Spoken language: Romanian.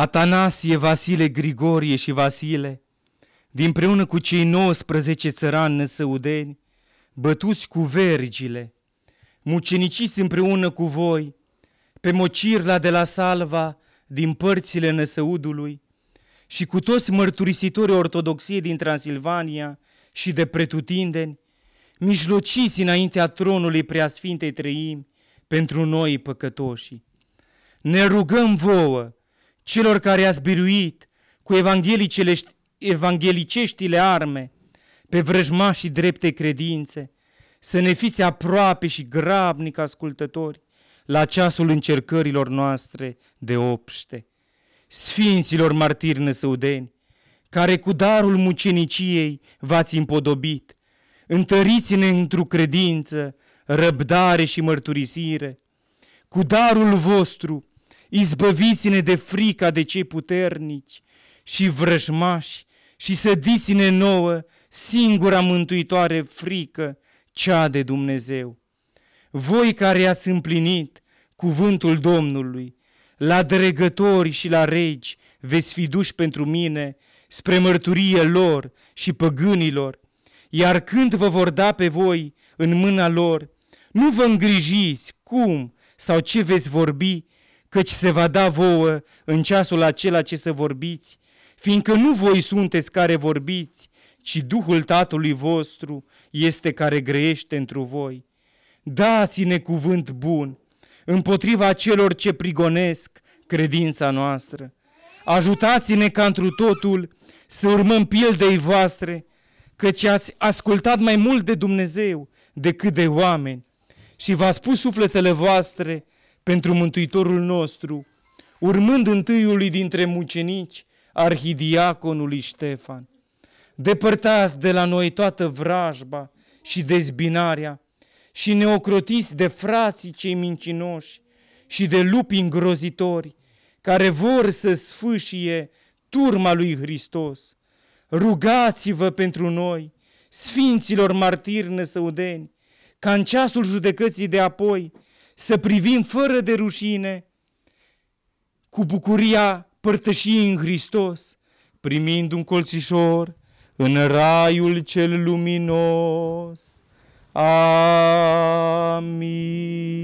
Atanasie, Vasile, Grigorie și Vasile, dinpreună cu cei 19 țărani năsăudeni, bătuți cu vergile, muceniciți împreună cu voi, pe mocirla de la Salva, din părțile Năsăudului, și cu toți mărturisitorii ortodoxiei din Transilvania și de pretutindeni, mijlociți înaintea tronului Preasfintei Trăimi pentru noi păcătoși. Ne rugăm vouă, celor care ați biruit cu evangheliceștile arme pe vrăjmașii drepte credințe, să ne fiți aproape și grabnic ascultători la ceasul încercărilor noastre de opște. Sfinților martiri năsăudeni, care cu darul muceniciei v-ați împodobit, întăriți-ne într-o credință, răbdare și mărturisire, cu darul vostru Izbăviți-ne de frica de cei puternici și vrăjmași și sădiți-ne nouă singura mântuitoare frică, cea de Dumnezeu. Voi care ați împlinit cuvântul Domnului, la dregători și la regi veți fi duși pentru mine spre mărturie lor și păgânilor, iar când vă vor da pe voi în mâna lor, nu vă îngrijiți cum sau ce veți vorbi, căci se va da vouă în ceasul acela ce să vorbiți, fiindcă nu voi sunteți care vorbiți, ci Duhul Tatălui vostru este care grăiește întru voi. Dați-ne cuvânt bun împotriva celor ce prigonesc credința noastră. Ajutați-ne ca întru totul să urmăm pildei voastre, căci ați ascultat mai mult de Dumnezeu decât de oameni și v ați spus sufletele voastre, pentru Mântuitorul nostru, urmând întâiului dintre mucenici, arhidiaconului Ștefan. Depărtați de la noi toată vrajba și dezbinarea și ne ocrotiți de frații cei mincinoși și de lupi îngrozitori care vor să sfâșie turma lui Hristos. Rugați-vă pentru noi, sfinților martiri năsăudeni, ca în ceasul judecății de apoi să privim fără de rușine cu bucuria părtășii în Hristos, primind un colțișor în raiul cel luminos. Amin.